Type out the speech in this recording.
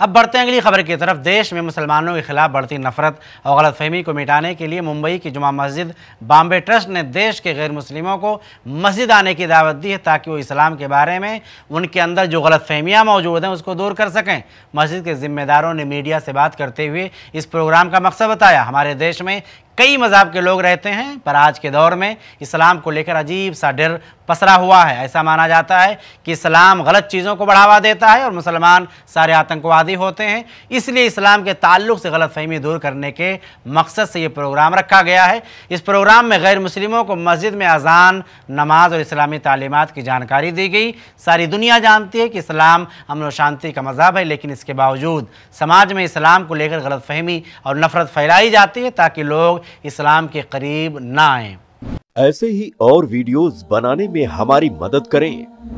अब बढ़ते हैं अगली खबर की तरफ देश में मुसलमानों के खिलाफ बढ़ती नफरत और गलतफहमी को मिटाने के लिए मुंबई की जुमा मस्जिद बॉम्बे ट्रस्ट ने देश के गैर मुस्लिमों को मस्जिद आने की दावत दी है ताकि वो इस्लाम के बारे में उनके अंदर जो गलत फहमियाँ मौजूद हैं उसको दूर कर सकें मस्जिद के जिम्मेदारों ने मीडिया से बात करते हुए इस प्रोग्राम का मकसद बताया हमारे देश में कई मज़हब के लोग रहते हैं पर आज के दौर में इस्लाम को लेकर अजीब सा डर पसरा हुआ है ऐसा माना जाता है कि इस्लाम गलत चीज़ों को बढ़ावा देता है और मुसलमान सारे आतंकवादी होते हैं इसलिए इस्लाम के ताल्लुक से गलत फहमी दूर करने के मकसद से ये प्रोग्राम रखा गया है इस प्रोग्राम में गैर मुस्लिमों को मस्जिद में अजान नमाज और इस्लामी तालीमत की जानकारी दी गई सारी दुनिया जानती है कि इस्लाम अमन व शांति का मजहब है लेकिन इसके बावजूद समाज में इस्लाम को लेकर गलत फहमी और नफरत फैलाई जाती है ताकि लोग इस्लाम के करीब ना आए ऐसे ही और वीडियोस बनाने में हमारी मदद करें